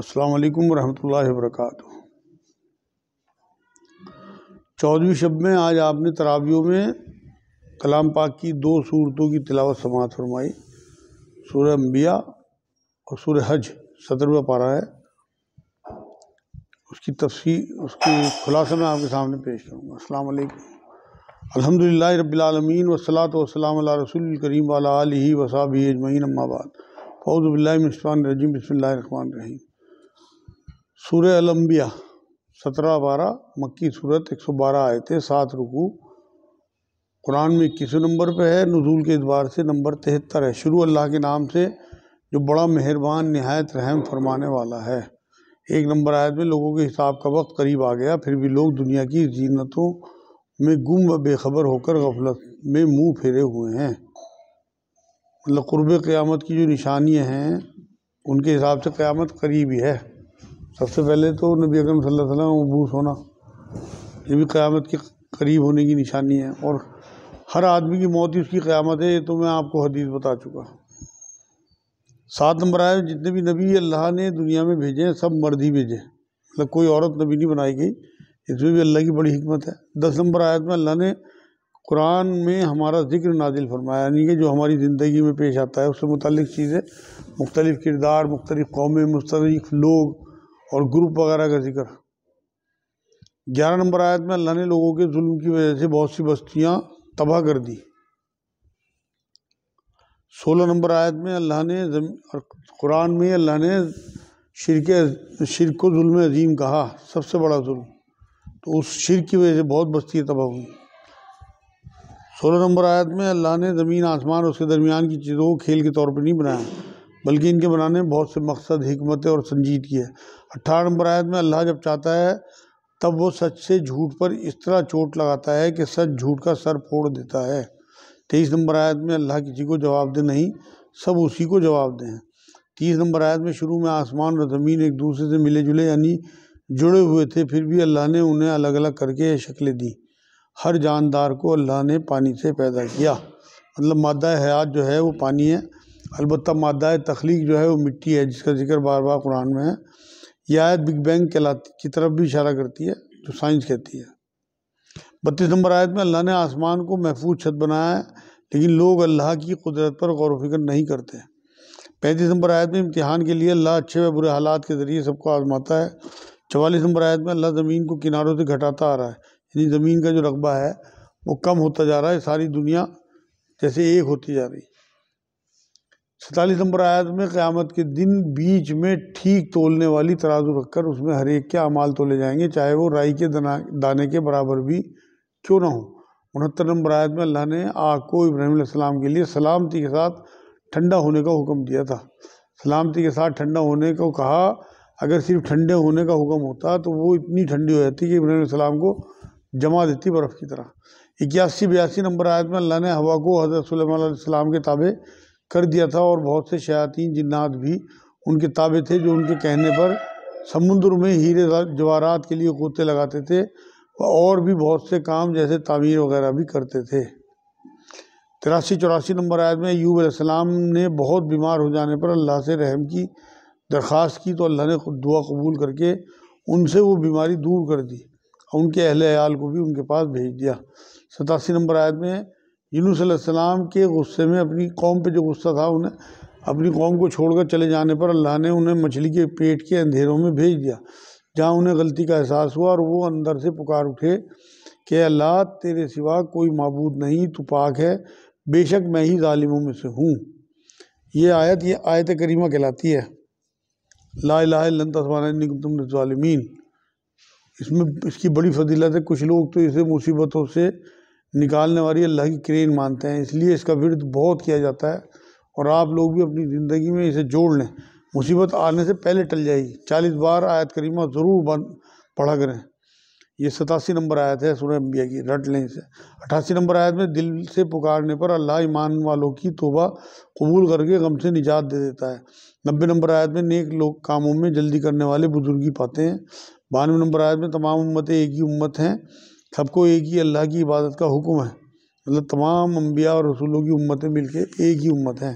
अस्सलाम वरहमल वर्क चौदहवीं शब में आज आपने तरावियों में कलाम पाक की दो सूरतों की तिलावत समात फरमाई सूर्य अम्बिया और सूर्य हज सत्रवा पारा है उसकी तफसी उसकी खुलासा मैं आपके सामने पेश करूँगा अल्लाम अलहमदिल्ला रबीआलमीन वसलात वसलाम रसूल करीम वाला वसाबी अजमैन अम्माबाद फ़ौज़बिल्लाशमान रजीम रहीम सूर्य अलम्बिया सत्रह बारह मक्की सूरत एक सौ बारह आए थे सात रुकू कुरान में इक्कीस नंबर पे है नजूल के एतबार से नंबर तिहत्तर है शुरू अल्लाह के नाम से जो बड़ा मेहरबान नहायत रहम फरमाने वाला है एक नंबर आयत में लोगों के हिसाब का वक्त करीब आ गया फिर भी लोग दुनिया की जीनतों में गुम व बेखबर होकर गफलत में मुंह फेरे हुए हैं मतलब क़ुरब क़्यामत की जो निशानियाँ हैं उनके हिसाब से क़्यामत करीब ही है सबसे पहले तो नबी अकरम सल्लल्लाहु अलैहि वसल्लम होना ये भी क़यामत के करीब होने की निशानी है और हर आदमी की मौत ही उसकी क़यामत है ये तो मैं आपको हदीस बता चुका सात नंबर आए जितने भी नबी अल्लाह ने दुनिया में भेजे हैं सब मर्द ही भेजे मतलब कोई औरत नबी नहीं बनाई गई इसमें भी अल्लाह की बड़ी हमत है दस नंबर आयत में अल्लाह ने कुरान में हमारा जिक्र नाजिल फरमाया यानी कि जो हमारी ज़िंदगी में पेश आता है उससे मुतलिक चीज़ें मुख्तलिफ़ किरदार मुख्तलिफ़ कौमें मुख्तलिफ़ लोग और ग्रुप वगैरह का जिक्र ग्यारह नंबर आयत में अल्लाह ने लोगों के जुल्म की वजह से बहुत सी बस्तियाँ तबाह कर दी सोलह नंबर आयत में अल्लाह ने कुरान में अल्लाह ने शिरक शिर को जुल्म अजीम कहा सबसे बड़ा जुल्म तो उस शिर की वजह से बहुत बस्तियाँ तबाह हुई सोलह नंबर आयत में अल्लाह ने ज़मीन आसमान उसके दरमियान की चीज़ों को खेल के तौर पर नहीं बनाया बल्कि इनके बनाने में बहुत से मकसद हमत और संजीदगी है अट्ठारह नंबर आयत में अल्लाह जब चाहता है तब वो सच से झूठ पर इस तरह चोट लगाता है कि सच झूठ का सर फोड़ देता है तेईस नंबर आयत में अल्लाह किसी को जवाब दे नहीं सब उसी को जवाब दें तीस नंबर आयत में शुरू में आसमान और ज़मीन एक दूसरे से मिले जुले यानी जुड़े हुए थे फिर भी अल्लाह ने उन्हें अलग अलग करके शक्लें दी हर जानदार को अल्लाह ने पानी से पैदा किया मतलब मादा हयात जो है वो पानी है अलबत्त मादा तख्लीक जो है वो मिट्टी है जिसका जिक्र बार बार कुरान में है यह आयत बिग बैंग कहलाती की तरफ भी इशारा करती है जो साइंस कहती है बत्तीस नंबर आयत में अल्लाह ने आसमान को महफूज छत बनाया है लेकिन लोग अल्लाह की कुदरत पर गौर वफिक्र नहीं करते पैंतीस नंबर आयत में इम्तिहान के लिए अल्लाह अच्छे व बुरे हालात के ज़रिए सबको आजमाता है चवालीस नंबर आयत में अल्लाह ज़मीन को किनारों से घटाता आ रहा है यानी ज़मीन का जो रकबा है वो कम होता जा रहा है सारी दुनिया जैसे एक होती जा रही है सैतालीस नंबर आयत में क़्यामत के दिन बीच में ठीक तोलने वाली तराजू रखकर उसमें हर एक के अमाल तोले जाएंगे चाहे वो राई के दना दाने के बराबर भी क्यों ना हो उनहत्तर नंबर आयत में अल्लाह ने आग को इब्राहिम के लिए सलामती के साथ ठंडा होने का हुक्म दिया था सलामती के साथ ठंडा होने को कहा अगर सिर्फ ठंडे होने का हुक्म होता तो वो इतनी ठंडी हो जाती कि इब्राहिम को जमा देती बर्फ़ की तरह इक्यासी बयासी नंबर आयत में अल्लाह ने हवा को हज़रत सल्लल्लाहु के ताबे कर दिया था और बहुत से शयातीन जिन्नात भी उनके ताबे थे जो उनके कहने पर समुद्र में हीरे जवाहरात के लिए कूदते लगाते थे और भी बहुत से काम जैसे तामीर वगैरह भी करते थे तिरासी चौरासी नंबर आयत में यूब अलैहिस्सलाम ने बहुत बीमार हो जाने पर अल्लाह से रहम की दरख्वास्त की तो अल्लाह ने खुद दुआ कबूल करके उनसे वो बीमारी दूर कर दी और उनके अहल आयाल को भी उनके पास भेज दिया सतासी नंबर आयत में यूनूसम के गुस्से में अपनी कौम पे जो गुस्सा था उन्हें अपनी कौम को छोड़कर चले जाने पर अल्लाह ने उन्हें मछली के पेट के अंधेरों में भेज दिया जहाँ उन्हें गलती का एहसास हुआ और वो अंदर से पुकार उठे कि अल्लाह तेरे सिवा कोई मबूद नहीं तो पाक है बेशक मैं ही ालिमों में से हूँ ये आयत ये आयत करीमा कहलाती है ला तस्मानकुम इसमें इसकी बड़ी फजीलत है कुछ लोग तो इसे मुसीबतों से निकालने वाली अल्लाह की क्रेन मानते हैं इसलिए इसका विरुद्ध बहुत किया जाता है और आप लोग भी अपनी ज़िंदगी में इसे जोड़ लें मुसीबत आने से पहले टल जाएगी चालीस बार आयत करीमा ज़रूर बन पढ़ा करें ये सतासी नंबर आयत है सुन अम्बिया की रट लें इसे अट्ठासी नंबर आयत में दिल से पुकारने पर अल्लाह ईमान वालों की तोबा कबूल करके गम से निजात दे देता है नब्बे नंबर आयत में नेक लोग कामों में जल्दी करने वाले बुजुर्गी पाते हैं बानवे नंबर आयत में तमाम उम्मतें एक ही उम्मत हैं सबको एक ही अल्लाह की इबादत का हुक्म है मतलब तमाम अम्बिया और रसूलों की उम्मतें मिलके एक ही उम्मत हैं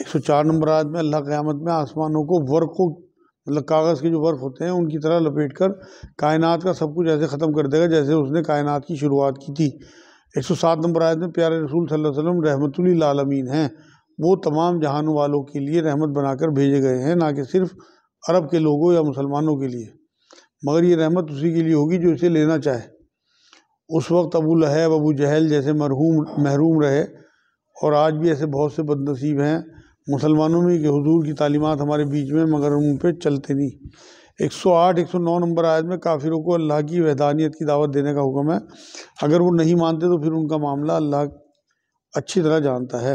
एक सौ चार नंबर आज में अल्लाह क़्यामत में आसमानों को वर्क़ को मतलब कागज़ के जो वर्क होते हैं उनकी तरह लपेट कर कायनात का सब कुछ ऐसे ख़त्म कर देगा जैसे उसने कायनात की शुरुआत की थी एक सौ सात नंबर आज में प्यारे रसूल सल्लल्लाहु अलैहि वसल्लम हैं वो तमाम जहान वालों के लिए रहमत बनाकर भेजे गए हैं ना कि सिर्फ अरब के लोगों या मुसलमानों के लिए मगर ये रहमत उसी के लिए होगी जो इसे लेना चाहे उस वक्त अबू लहब अबू जहल जैसे मरहूम महरूम रहे और आज भी ऐसे बहुत से बदनसीब हैं मुसलमानों में कि हजूर की तालीमत हमारे बीच में मगर उन पर चलते नहीं 108 109 नंबर आयत में काफिरों को अल्लाह की वहदानियत की दावत देने का हुक्म है अगर वो नहीं मानते तो फिर उनका मामला अल्लाह अच्छी तरह जानता है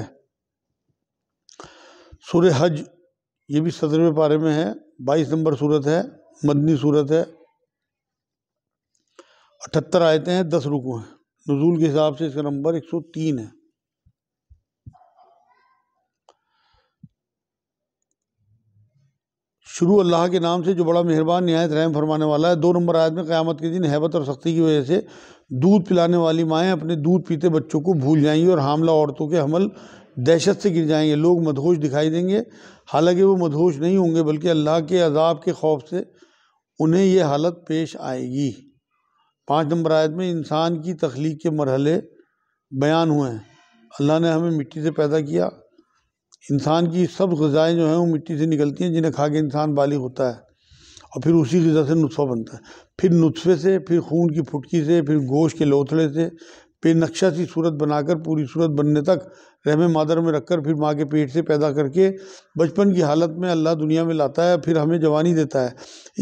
सूर हज ये भी सदरवे पारे में है बाईस नंबर सूरत है मदनी सूरत है अठहत्तर आयतें हैं दस रुकू हैं नजूल के हिसाब से इसका नंबर एक सौ तीन है शुरू अल्लाह के नाम से जो बड़ा मेहरबान नहायत रहम फरमाने वाला है दो नंबर आयत में क़्यामत के दिन हैबत और सख्ती की वजह से दूध पिलाने वाली माएँ अपने दूध पीते बच्चों को भूल जाएंगी और हामला औरतों के हमल दहशत से गिर जाएंगे लोग मदहोश दिखाई देंगे हालांकि वो मदहोश नहीं होंगे बल्कि अल्लाह के अजाब के खौफ से उन्हें ये हालत पेश आएगी पाँच नंबर आयत में इंसान की तख्लीक के मरहले बयान हुए हैं अल्लाह ने हमें मिट्टी से पैदा किया इंसान की सब गज़ाएँ जो हैं वो मिट्टी से निकलती हैं जिन्हें खा के इंसान बालिग होता है और फिर उसी गज़ा से नुस्खा बनता है फिर नुस्खे से फिर खून की फुटकी से फिर गोश के लोथड़े से फिर नक्शा सी सूरत बनाकर पूरी सूरत बनने तक रहम मादर में रखकर फिर माँ के पेट से पैदा करके बचपन की हालत में अल्लाह दुनिया में लाता है फिर हमें जवानी देता है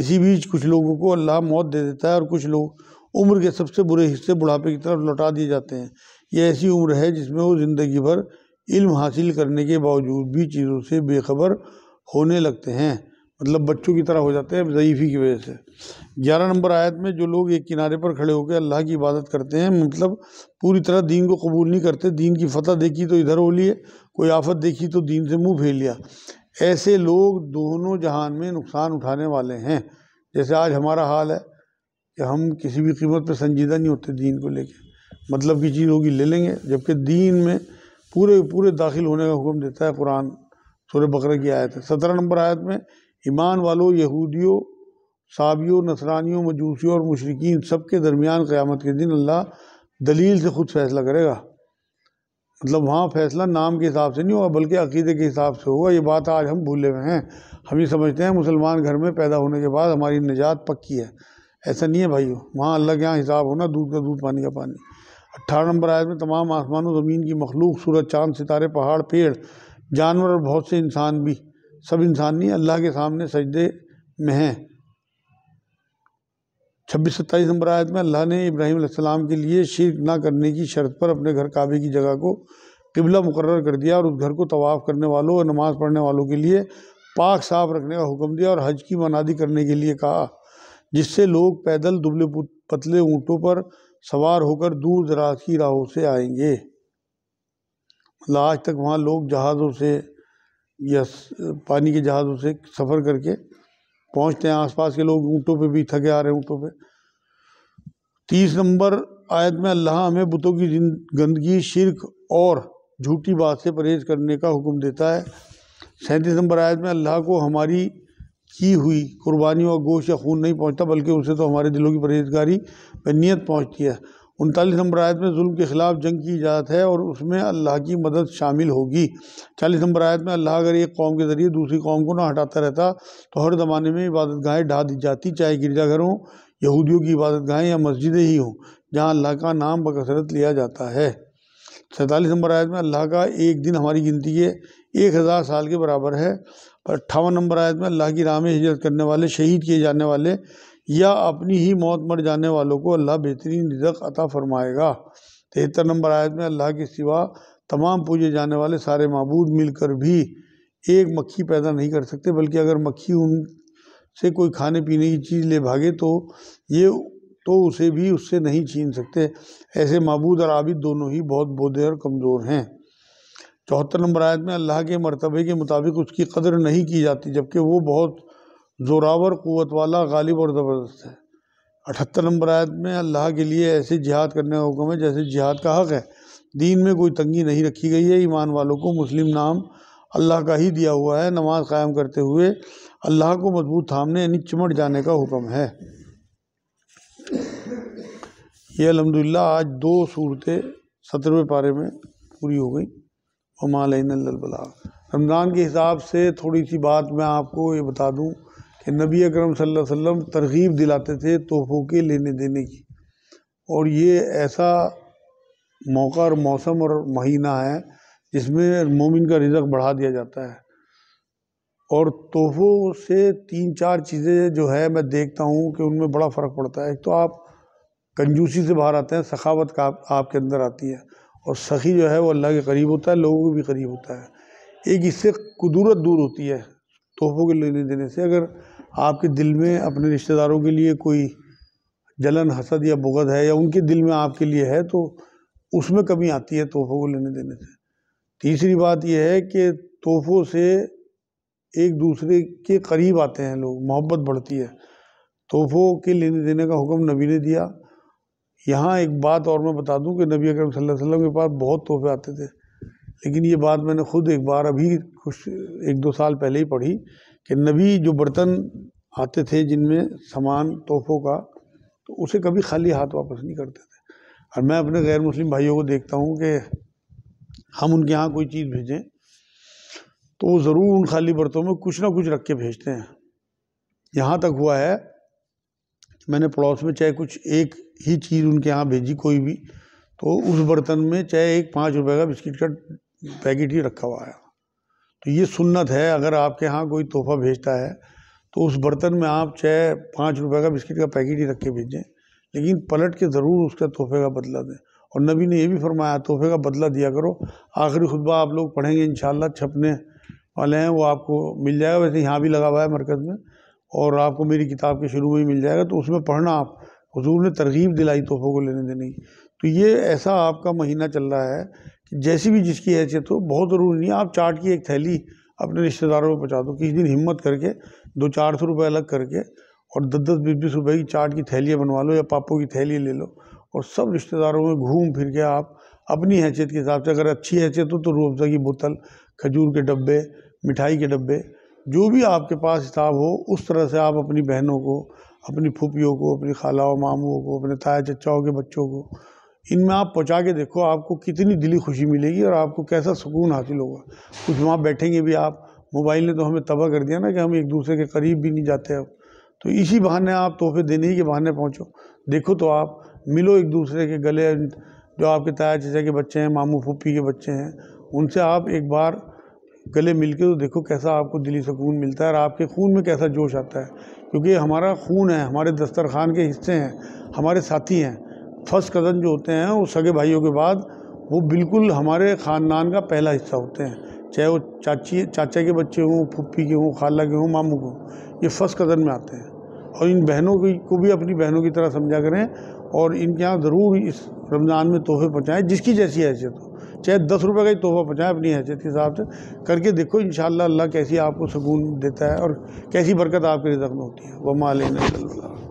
इसी बीच कुछ लोगों को अल्लाह मौत दे देता है और कुछ लोग उम्र के सबसे बुरे हिस्से बुढ़ापे की तरफ लौटा दिए जाते हैं ये ऐसी उम्र है जिसमें वो ज़िंदगी भर इल्म हासिल करने के बावजूद भी चीज़ों से बेखबर होने लगते हैं मतलब बच्चों की तरह हो जाते हैं ज़यीफ़ी की वजह से ग्यारह नंबर आयत में जो लोग एक किनारे पर खड़े होकर अल्लाह की इबादत करते हैं मतलब पूरी तरह दीन को कबूल नहीं करते दीन की फतह देखी तो इधर हो लिए कोई आफत देखी तो दीन से मुंह फेर लिया ऐसे लोग दोनों जहान में नुकसान उठाने वाले हैं जैसे आज हमारा हाल है कि हम किसी भी कीमत पर संजीदा नहीं होते दीन को लेके मतलब की चीज़ होगी ले लेंगे जबकि दीन में पूरे पूरे दाखिल होने का हुक्म देता है कुरान सूर बकर की आयत है सत्रह नंबर आयत में ईमान वालों यहूदियों साबियों नसरानियों मजूसियों और मशरकिन सब के दरमियान क़्यामत के दिन अल्लाह दलील से खुद फैसला करेगा मतलब वहाँ फैसला नाम के हिसाब से नहीं होगा बल्कि अकीदे के हिसाब से होगा ये बात आज हम भूले हुए हैं हम ये समझते हैं मुसलमान घर में पैदा होने के बाद हमारी निजात पक्की है ऐसा नहीं है भाई वहाँ अल्लाह के यहाँ हिसाब होना दूध का दूध पानी का पानी अट्ठारह नंबर आयत में तमाम आसमान और ज़मीन की मखलूक सूरज चांद सितारे पहाड़ पेड़ जानवर और बहुत से इंसान भी सब इंसान नहीं अल्लाह के सामने सजदे में हैं छब्बीस सत्ताईस नंबर आयत में अल्लाह ने इब्राहिम के लिए शिरक ना करने की शर्त पर अपने घर काबे की जगह को किबला मुकर कर दिया और उस घर को तवाफ़ करने वालों और नमाज़ पढ़ने वालों के लिए पाक साफ रखने का हुक्म दिया और हज की मनादी करने के लिए कहा जिससे लोग पैदल दुबले पतले ऊँटों पर सवार होकर दूर दराज की राहों से आएंगे मतलब आज तक वहाँ लोग जहाज़ों से या पानी के जहाज़ों से सफ़र करके पहुँचते हैं आसपास के लोग ऊँटों पे भी थके आ रहे हैं ऊँटों पे तीस नंबर आयत में अल्लाह हमें बुतों की गंदगी शिरक और झूठी बात से परहेज करने का हुक्म देता है सैंतीस नंबर आयत में अल्लाह को हमारी की हुई कुर्बानियों और गोश या खून नहीं पहुँचता बल्कि उनसे तो हमारे दिलों की परहेजगारी व नीयत पहुँचती है उनतालीस नंबर आयत में जुल्म के ख़िलाफ़ जंग की इजाज़त है और उसमें अल्लाह की मदद शामिल होगी चालीस नंबर आयत में अल्लाह अगर एक कौम के ज़रिए दूसरी कौम को ना हटाता रहता तो हर ज़माने में इबादत गाहें ढा दी जाती चाहे गिरजाघर हों यहूदियों की इबादत गाहें या मस्जिदें ही हों जहाँ अल्लाह का नाम बकसरत लिया जाता है सैंतालीस नंबर आयत में अल्लाह का एक दिन हमारी गिनती के एक हज़ार साल के बराबर है पर अट्ठावन नंबर आयत में अल्लाह की राह में हिजरत करने वाले शहीद किए जाने वाले या अपनी ही मौत मर जाने वालों को अल्लाह बेहतरीन रिजक अता फरमाएगा तिहत्तर नंबर आयत में अल्लाह के सिवा तमाम पूजे जाने वाले सारे मबूद मिलकर भी एक मक्खी पैदा नहीं कर सकते बल्कि अगर मक्खी उन से कोई खाने पीने की चीज़ ले भागे तो ये तो उसे भी उससे नहीं छीन सकते ऐसे मबूद और आबिद दोनों ही बहुत बोधे और कमज़ोर हैं चौहत्तर नंबर आयत में अल्लाह के मरतबे के मुताबिक उसकी कदर नहीं की जाती जबकि वो बहुत जोरावर क़वत वाला गालिब और ज़बरदस्त है अठहत्तर नंबर आयत में अल्लाह के लिए ऐसे जिहाद करने का हुक्म है जैसे जिहाद का हक़ है दीन में कोई तंगी नहीं रखी गई है ईमान वालों को मुस्लिम नाम अल्लाह का ही दिया हुआ है नमाज कायम करते हुए अल्लाह को मजबूत थामने यानी चिमट जाने का हुक्म है ये अलहमदिल्ला आज दो सूरतें सत्रहवें पारे में पूरी हो गई हमालबला रमज़ान के हिसाब से थोड़ी सी बात मैं आपको ये बता दूँ कि नबी अकरम सल्लल्लाहु अलैहि वसल्लम तरगीब दिलाते थे तोहफ़ों के लेने देने की और ये ऐसा मौका और मौसम और महीना है जिसमें मोमिन का रिजक बढ़ा दिया जाता है और तोहफ़ों से तीन चार चीज़ें जो है मैं देखता हूँ कि उनमें बड़ा फ़र्क पड़ता है एक तो आप कंजूसी से बाहर आते हैं सखावत का आप, आपके अंदर आती है और सखी जो है वो अल्लाह के करीब होता है लोगों के भी करीब होता है एक इससे क़ुदूरत दूर होती है तोहफ़ों के लेने देने से अगर आपके दिल में अपने रिश्तेदारों के लिए कोई जलन हसद या बुगद है या उनके दिल में आपके लिए है तो उसमें कमी आती है तोहफ़ों को लेने देने से तीसरी बात यह है कि तोहफ़ों से एक दूसरे के करीब आते हैं लोग मोहब्बत बढ़ती है तोहफ़ों के लेने देने का हुक्म नबी ने दिया यहाँ एक बात और मैं बता दूं कि नबी अकरम सल्लल्लाहु अलैहि वसल्लम के पास बहुत तोहफे आते थे लेकिन ये बात मैंने खुद एक बार अभी कुछ एक दो साल पहले ही पढ़ी कि नबी जो बर्तन आते थे जिनमें सामान तोहफ़ों का तो उसे कभी खाली हाथ वापस नहीं करते थे और मैं अपने गैर मुस्लिम भाइयों को देखता हूँ कि हम उनके यहाँ कोई चीज़ भेजें तो वो ज़रूर उन खाली बर्तनों में कुछ ना कुछ रख के भेजते हैं यहाँ तक हुआ है मैंने पड़ोस में चाहे कुछ एक ही चीज़ उनके यहाँ भेजी कोई भी तो उस बर्तन में चाहे एक पाँच रुपए का बिस्किट का पैकेट ही रखा हुआ है तो ये सुन्नत है अगर आपके यहाँ कोई तोहफा भेजता है तो उस बर्तन में आप चाहे पाँच रुपए का बिस्किट का पैकेट ही रख के भेजें लेकिन पलट के ज़रूर उसका तोहफे का बदला दें और नबी ने यह भी फरमाया तोहफे का बदला दिया करो आखिरी खुतबा आप लोग पढ़ेंगे इन छपने वाले हैं वो आपको मिल जाएगा वैसे यहाँ भी लगा हुआ है मरकज़ में और आपको मेरी किताब के शुरू में ही मिल जाएगा तो उसमें पढ़ना आप हजूर ने तरगीब दिलाई तोहफ़ों को लेने देने की तो ये ऐसा आपका महीना चल रहा है कि जैसी भी जिसकी हैसियत हो बहुत ज़रूरी नहीं है आप चाट की एक थैली अपने रिश्तेदारों में पहुँचा दो किसी दिन हिम्मत करके दो चार सौ रुपये अलग करके और दस दस बीस बीस रुपये की चाट की थैलियाँ बनवा लो या पापों की थैली ले लो और सब रिश्तेदारों में घूम फिर के आप अपनी हैसियत के हिसाब से अगर अच्छी हैसियत हो तो रूह अफ़ज़ा की बोतल खजूर के डब्बे मिठाई के डब्बे जो भी आपके पास हिसाब हो उस तरह से आप अपनी बहनों को अपनी फूफियों को अपनी खालाओं मामुओं को अपने ताया चचाओं के बच्चों को इनमें आप पहुँचा के देखो आपको कितनी दिली खुशी मिलेगी और आपको कैसा सुकून हासिल होगा कुछ वहाँ बैठेंगे भी आप मोबाइल ने तो हमें तबाह कर दिया ना कि हम एक दूसरे के करीब भी नहीं जाते अब तो इसी बहाने आप तोहफे देने ही के बहाने पहुँचो देखो तो आप मिलो एक दूसरे के गले जो आपके ताया चचा के बच्चे हैं मामू फूफी के बच्चे हैं उनसे आप एक बार गले मिल के तो देखो कैसा आपको दिली सुकून मिलता है और आपके खून में कैसा जोश आता है क्योंकि हमारा खून है हमारे दस्तरखान के हिस्से हैं हमारे साथी हैं फर्स्ट कज़न जो होते हैं वो सगे भाइयों के बाद वो बिल्कुल हमारे ख़ानदान का पहला हिस्सा होते हैं चाहे वो चाची चाचा के बच्चे हों फूफी के हों खाला के हों मामू के हों ये फर्स्ट कज़न में आते हैं और इन बहनों की को भी अपनी बहनों की तरह समझा करें और इनके यहाँ ज़रूर इस रमज़ान में तोहफे पहुँचाएँ जिसकी जैसी हैसियत हो चाहे दस रुपये का ही तोहफा पहुँचाएँ अपनी हैसियत के हिसाब से करके देखो इन अल्लाह कैसी आपको सुकून देता है और कैसी बरकत आपके रिजक में होती है वह लेना